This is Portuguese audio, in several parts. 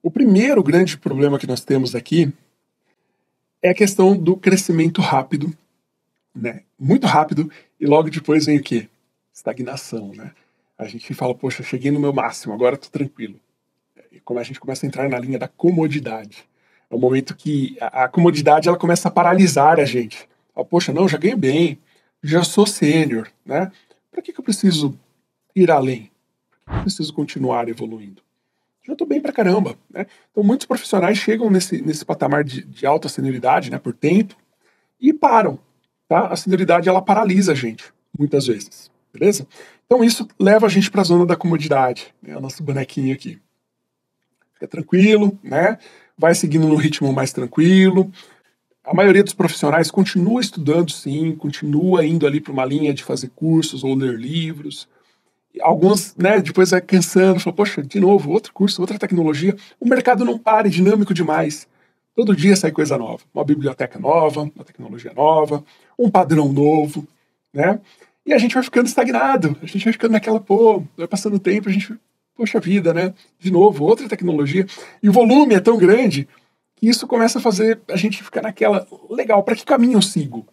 O primeiro grande problema que nós temos aqui é a questão do crescimento rápido, né? Muito rápido e logo depois vem o quê? Estagnação, né? A gente fala, poxa, cheguei no meu máximo, agora estou tranquilo. É, e como a gente começa a entrar na linha da comodidade, é o momento que a, a comodidade ela começa a paralisar a gente. Ah, poxa, não, já ganhei bem, já sou sênior, né? Para que, que eu preciso ir além? que eu preciso continuar evoluindo? já estou bem para caramba. Né? Então, muitos profissionais chegam nesse, nesse patamar de, de alta senioridade, né, por tempo, e param. Tá? A senioridade ela paralisa a gente, muitas vezes. Beleza? Então, isso leva a gente para a zona da comodidade, né? o nosso bonequinho aqui. Fica tranquilo, né? vai seguindo no ritmo mais tranquilo. A maioria dos profissionais continua estudando, sim, continua indo ali para uma linha de fazer cursos ou ler livros alguns, né, depois vai cansando, fala, poxa, de novo, outro curso, outra tecnologia. O mercado não para, é dinâmico demais. Todo dia sai coisa nova, uma biblioteca nova, uma tecnologia nova, um padrão novo, né? E a gente vai ficando estagnado, a gente vai ficando naquela, pô, vai passando o tempo, a gente, poxa vida, né? De novo, outra tecnologia. E o volume é tão grande que isso começa a fazer a gente ficar naquela, legal, para que caminho eu sigo,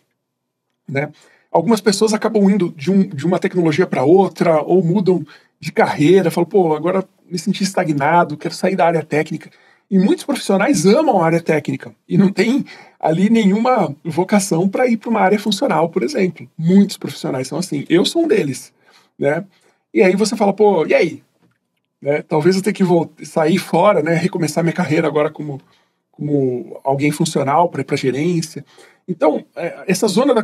né? algumas pessoas acabam indo de, um, de uma tecnologia para outra ou mudam de carreira, falam, pô, agora me senti estagnado, quero sair da área técnica. E muitos profissionais amam a área técnica e não tem ali nenhuma vocação para ir para uma área funcional, por exemplo. Muitos profissionais são assim. Eu sou um deles, né? E aí você fala, pô, e aí? Né? Talvez eu tenha que sair fora, né? Recomeçar minha carreira agora como como alguém funcional para a gerência. Então, é, essa zona da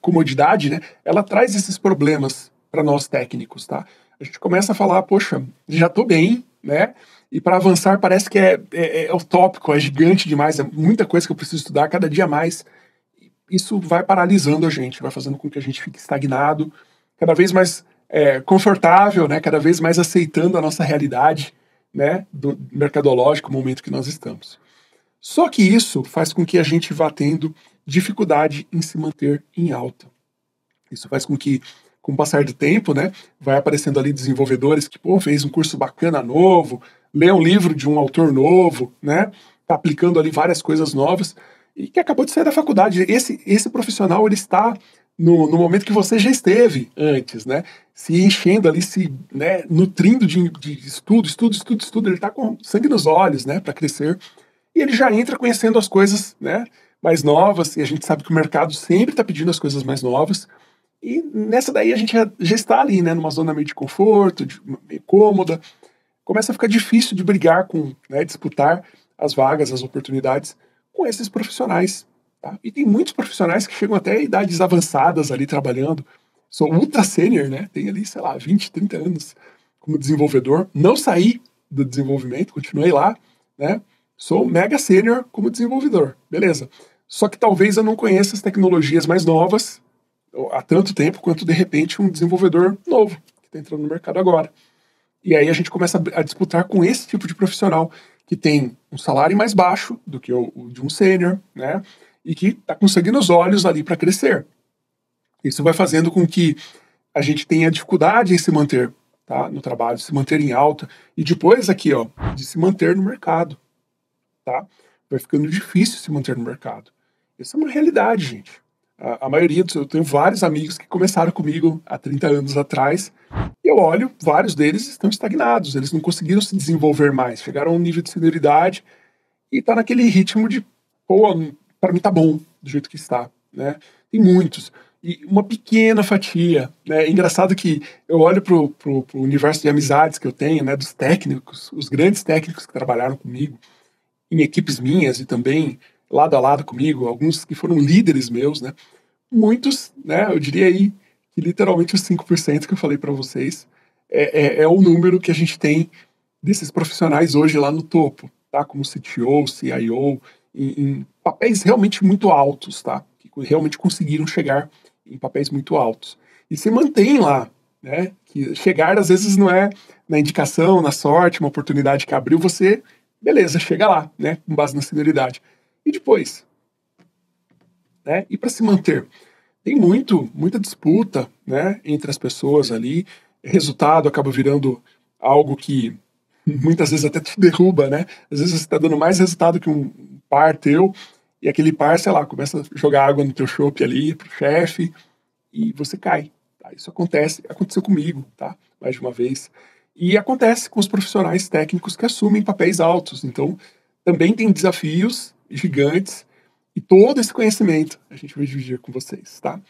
comodidade, né, ela traz esses problemas para nós técnicos, tá? A gente começa a falar, poxa, já estou bem, né? E para avançar parece que é, é, é, é utópico, é gigante demais, é muita coisa que eu preciso estudar cada dia mais. Isso vai paralisando a gente, vai fazendo com que a gente fique estagnado, cada vez mais é, confortável, né? Cada vez mais aceitando a nossa realidade, né? Do mercadológico, momento que nós estamos. Só que isso faz com que a gente vá tendo dificuldade em se manter em alta. Isso faz com que, com o passar do tempo, né, vai aparecendo ali desenvolvedores que, pô, fez um curso bacana novo, lê um livro de um autor novo, né, tá aplicando ali várias coisas novas e que acabou de sair da faculdade. Esse, esse profissional, ele está no, no, momento que você já esteve antes, né? Se enchendo ali, se né, nutrindo de, de estudo, estudo, estudo, estudo. Ele está com sangue nos olhos, né? Para crescer e ele já entra conhecendo as coisas né, mais novas, e a gente sabe que o mercado sempre está pedindo as coisas mais novas. E nessa daí a gente já, já está ali, né, numa zona meio de conforto, de, meio cômoda. Começa a ficar difícil de brigar com, né, disputar as vagas, as oportunidades com esses profissionais. Tá? E tem muitos profissionais que chegam até idades avançadas ali trabalhando. Sou ultra sênior, né? Tem ali, sei lá, 20, 30 anos como desenvolvedor. Não saí do desenvolvimento, continuei lá, né? Sou mega sênior como desenvolvedor, beleza. Só que talvez eu não conheça as tecnologias mais novas há tanto tempo quanto, de repente, um desenvolvedor novo que está entrando no mercado agora. E aí a gente começa a disputar com esse tipo de profissional que tem um salário mais baixo do que o, o de um sênior, né? E que está conseguindo os olhos ali para crescer. Isso vai fazendo com que a gente tenha dificuldade em se manter tá, no trabalho, se manter em alta e depois aqui, ó, de se manter no mercado tá? Vai ficando difícil se manter no mercado. Isso é uma realidade, gente. A, a maioria dos. Eu tenho vários amigos que começaram comigo há 30 anos atrás. E eu olho, vários deles estão estagnados. Eles não conseguiram se desenvolver mais. Chegaram a um nível de senioridade e tá naquele ritmo de, pô, para mim tá bom do jeito que está, né? Tem muitos. E uma pequena fatia, né? É engraçado que eu olho pro, pro, pro universo de amizades que eu tenho, né? Dos técnicos, os grandes técnicos que trabalharam comigo em equipes minhas e também lado a lado comigo, alguns que foram líderes meus, né? Muitos, né? Eu diria aí que literalmente os 5% que eu falei para vocês é, é, é, o número que a gente tem desses profissionais hoje lá no topo, tá? Como CTO, CIO, em, em papéis realmente muito altos, tá? Que realmente conseguiram chegar em papéis muito altos. E se mantém lá, né? Que chegar às vezes não é na indicação, na sorte, uma oportunidade que abriu, você Beleza, chega lá, né? Com base na senioridade. E depois? Né? E para se manter? Tem muito, muita disputa, né? Entre as pessoas ali. Resultado acaba virando algo que muitas vezes até te derruba, né? Às vezes você está dando mais resultado que um par teu, e aquele par, sei lá, começa a jogar água no teu chope ali, pro chefe, e você cai. Tá? Isso acontece, aconteceu comigo, tá? Mais de uma vez. E acontece com os profissionais técnicos que assumem papéis altos. Então, também tem desafios gigantes e todo esse conhecimento a gente vai dividir com vocês, tá?